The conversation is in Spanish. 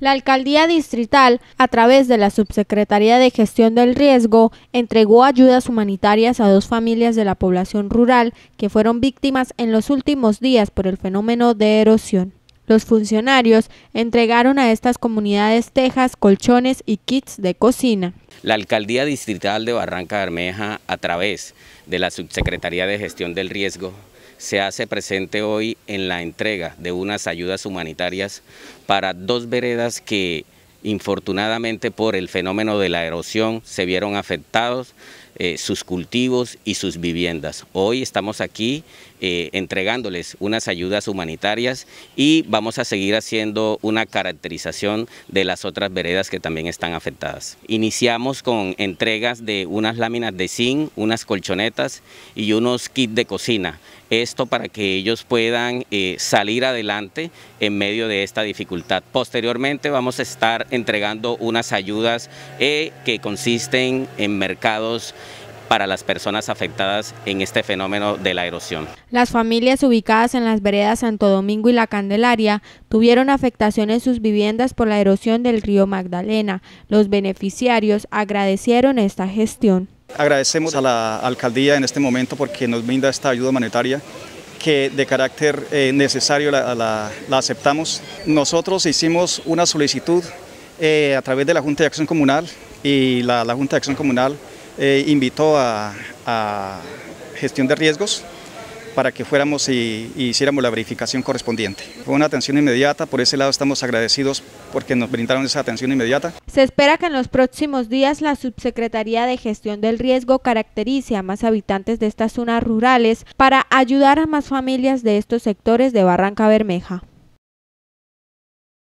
La alcaldía distrital, a través de la Subsecretaría de Gestión del Riesgo, entregó ayudas humanitarias a dos familias de la población rural que fueron víctimas en los últimos días por el fenómeno de erosión. Los funcionarios entregaron a estas comunidades tejas, colchones y kits de cocina. La Alcaldía Distrital de Barranca Bermeja, a través de la Subsecretaría de Gestión del Riesgo, se hace presente hoy en la entrega de unas ayudas humanitarias para dos veredas que infortunadamente por el fenómeno de la erosión se vieron afectados. Eh, sus cultivos y sus viviendas. Hoy estamos aquí eh, entregándoles unas ayudas humanitarias y vamos a seguir haciendo una caracterización de las otras veredas que también están afectadas. Iniciamos con entregas de unas láminas de zinc, unas colchonetas y unos kits de cocina. Esto para que ellos puedan eh, salir adelante en medio de esta dificultad. Posteriormente vamos a estar entregando unas ayudas que consisten en mercados para las personas afectadas en este fenómeno de la erosión. Las familias ubicadas en las veredas Santo Domingo y La Candelaria tuvieron afectación en sus viviendas por la erosión del río Magdalena. Los beneficiarios agradecieron esta gestión. Agradecemos a la alcaldía en este momento porque nos brinda esta ayuda humanitaria que de carácter eh, necesario la, aceptamos. Nosotros hicimos una solicitud eh, a través de la Junta de Acción Comunal y la, la Junta de Acción Comunal eh, invitó a, gestión de riesgos para que fuéramos y, y, hiciéramos la verificación correspondiente. Fue una atención inmediata, por ese lado estamos agradecidos porque nos brindaron esa atención inmediata. Se espera que en los próximos días la Subsecretaría de Gestión del Riesgo caracterice a más habitantes de estas zonas rurales para ayudar a más familias de estos sectores de Barranca Bermeja.